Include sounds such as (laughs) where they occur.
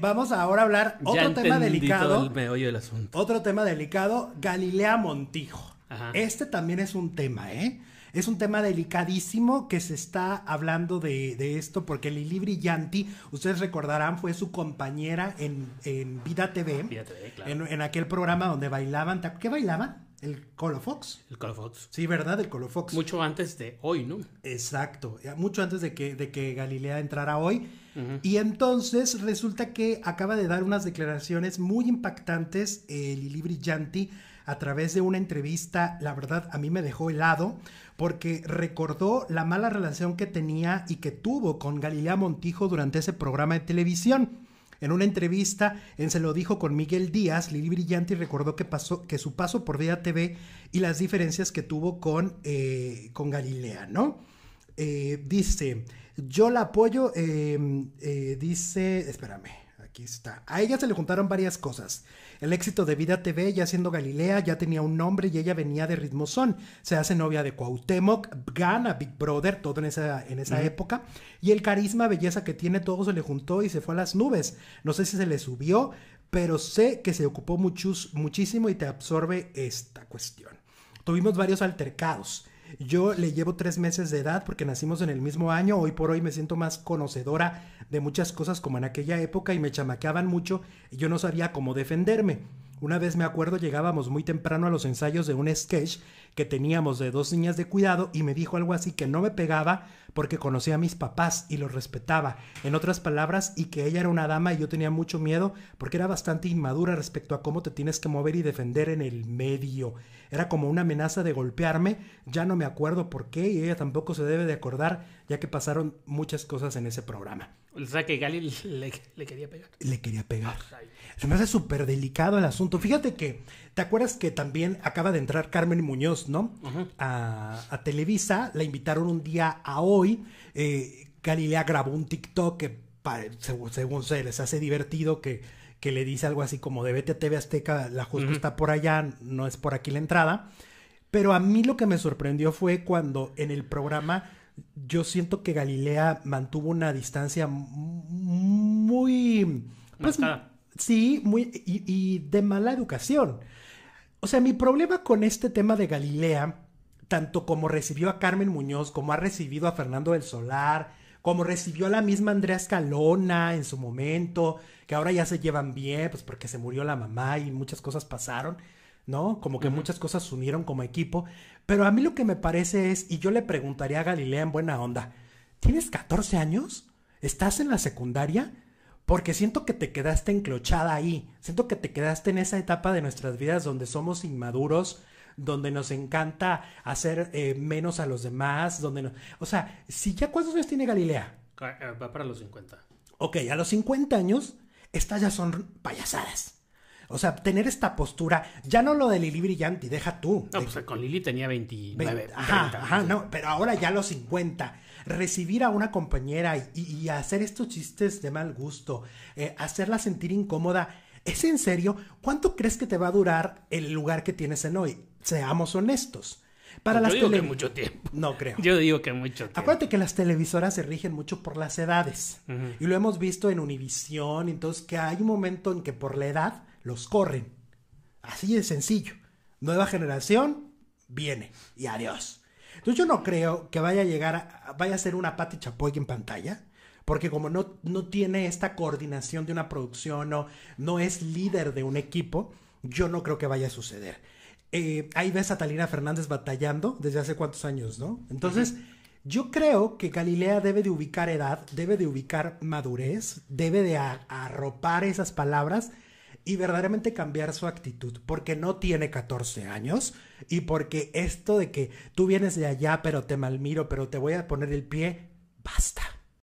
vamos ahora a hablar otro tema delicado. Otro tema delicado, Galilea Montijo. Este también es un tema, ¿eh? Es un tema delicadísimo que se está hablando de, esto porque Lili Brillanti, ustedes recordarán, fue su compañera en, Vida TV. en, en, aquel programa donde bailaban. ¿Qué bailaban? El Colofox. El Colofox. Sí, ¿verdad? El Colofox. Mucho antes de hoy, ¿no? Exacto, mucho antes de que, de que Galilea entrara hoy. Y entonces resulta que acaba de dar unas declaraciones muy impactantes eh, Lili Brillanti a través de una entrevista, la verdad a mí me dejó helado porque recordó la mala relación que tenía y que tuvo con Galilea Montijo durante ese programa de televisión. En una entrevista en Se lo dijo con Miguel Díaz, Lili y recordó que, pasó, que su paso por Vía TV y las diferencias que tuvo con, eh, con Galilea, ¿no? Eh, dice, yo la apoyo, em, eh, dice, espérame, Aquí está. A ella se le juntaron varias cosas. El éxito de Vida TV, ya siendo Galilea, ya tenía un nombre y ella venía de ritmo son. Se hace novia de Cuauhtémoc, gana Big Brother, todo en esa, en esa época. Y el carisma, belleza que tiene, todo se le juntó y se fue a las nubes. No sé si se le subió, pero sé que se ocupó muchísimo y te absorbe esta cuestión. Tuvimos varios altercados. Yo le llevo tres meses de edad porque nacimos en el mismo año. Hoy por hoy me siento más conocedora de muchas cosas como en aquella época y me chamaqueaban mucho y yo no sabía cómo defenderme. Una vez me acuerdo llegábamos muy temprano a los ensayos de un sketch que teníamos de dos niñas de cuidado y me dijo algo así que no me pegaba, porque conocía a mis papás y los respetaba, en otras palabras, y que ella era una dama y yo tenía mucho miedo porque era bastante inmadura respecto a cómo te tienes que mover y defender en el medio. Era como una amenaza de golpearme, ya no me acuerdo por qué y ella tampoco se debe de acordar, ya que pasaron muchas cosas en ese programa. O sea que Gali (laughs) le, quería pegar. Le quería pegar. Ah, se me hace súper delicado el asunto. Fíjate que, ¿te acuerdas que también acaba de entrar Carmen Muñoz, ¿no? a, a Televisa, la invitaron un día a hoy eh, Galilea grabó un TikTok que según, se les hace divertido que, que le dice algo así como de vete a TV Azteca, la justo está por allá, no es por aquí la entrada. Pero a mí lo que me sorprendió fue cuando en el programa yo siento que Galilea mantuvo una distancia muy... Pues, sí, muy... y de mala educación. O sea, mi problema con este tema de Galilea tanto como recibió a Carmen Muñoz, como ha recibido a Fernando del Solar, como recibió a la misma Andrea Escalona en su momento, que ahora ya se llevan bien, pues porque se murió la mamá y muchas cosas pasaron, ¿no? Como que muchas cosas se unieron como equipo. Pero a mí lo que me parece es, y yo le preguntaría a Galilea en buena onda, ¿tienes 14 años? ¿Estás en la secundaria? Porque siento que te quedaste enclochada ahí, siento que te quedaste en esa etapa de nuestras vidas donde somos inmaduros, donde nos encanta hacer eh, menos a los demás, donde no... O sea, si ya cuántos años tiene Galilea? Ah, eh, va para los 50. Ok, a los 50 años, estas ya son payasadas. O sea, tener esta postura, ya no lo de Lili Brillanti, deja tú. No, pues, con Lili tenía 29. ajá, ajá, no, pero ahora ya a los 50. Recibir a una compañera y, hacer estos chistes de mal gusto, eh, hacerla sentir incómoda. ¿Es en serio? ¿Cuánto crees que te va a durar el lugar que tienes en hoy? Seamos honestos. Para Yo digo que mucho tiempo. No creo. Yo digo que mucho tiempo. Acuérdate que las televisoras se rigen mucho por las edades. Y lo hemos visto en Univisión, entonces que hay un momento en que por la edad los corren. Así de sencillo. Nueva generación viene y adiós. Entonces yo no creo que vaya a llegar, vaya a ser una Pati Chapoy en pantalla, porque como no, no tiene esta coordinación de una producción, o no es líder de un equipo, yo no creo que vaya a suceder eh, ahí ves a Talina Fernández batallando desde hace cuántos años, ¿no? Entonces, yo creo que Galilea debe de ubicar edad, debe de ubicar madurez, debe de arropar esas palabras y verdaderamente cambiar su actitud, porque no tiene 14 años y porque esto de que tú vienes de allá, pero te malmiro, pero te voy a poner el pie, basta.